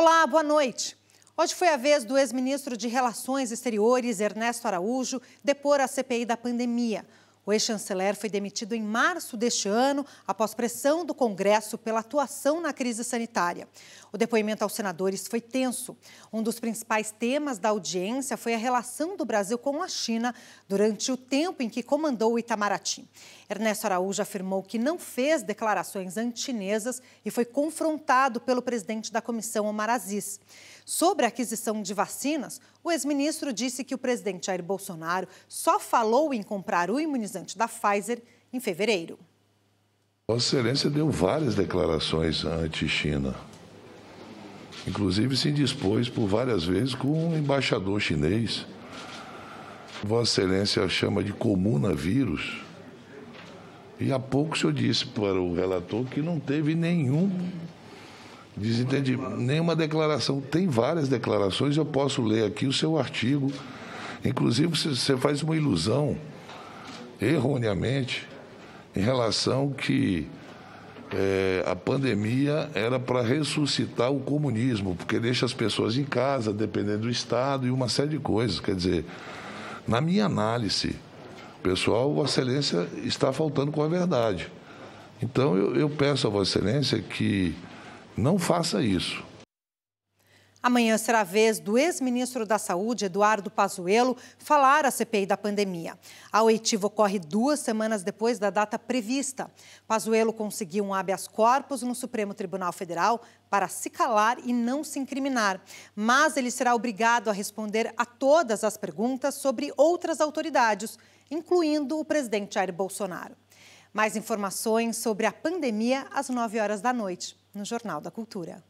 Olá, boa noite. Hoje foi a vez do ex-ministro de Relações Exteriores, Ernesto Araújo, depor a CPI da pandemia. O ex-chanceler foi demitido em março deste ano, após pressão do Congresso pela atuação na crise sanitária. O depoimento aos senadores foi tenso. Um dos principais temas da audiência foi a relação do Brasil com a China durante o tempo em que comandou o Itamaraty. Ernesto Araújo afirmou que não fez declarações antinesas e foi confrontado pelo presidente da comissão, Omar Aziz. Sobre a aquisição de vacinas, o ex-ministro disse que o presidente Jair Bolsonaro só falou em comprar o imunizante da Pfizer em fevereiro. Vossa Excelência deu várias declarações anti-China. Inclusive se dispôs por várias vezes com o um embaixador chinês. Vossa Excelência chama de comunavírus. E há pouco o senhor disse para o relator que não teve nenhum Desentendi. Nenhuma declaração. Tem várias declarações, eu posso ler aqui o seu artigo. Inclusive, você faz uma ilusão, erroneamente, em relação que é, a pandemia era para ressuscitar o comunismo, porque deixa as pessoas em casa, dependendo do Estado e uma série de coisas. Quer dizer, na minha análise, pessoal, Vossa Excelência está faltando com a verdade. Então, eu, eu peço a Vossa Excelência que não faça isso. Amanhã será a vez do ex-ministro da Saúde, Eduardo Pazuello, falar à CPI da pandemia. A oitiva ocorre duas semanas depois da data prevista. Pazuello conseguiu um habeas corpus no Supremo Tribunal Federal para se calar e não se incriminar, mas ele será obrigado a responder a todas as perguntas sobre outras autoridades, incluindo o presidente Jair Bolsonaro. Mais informações sobre a pandemia às 9 horas da noite no Jornal da Cultura.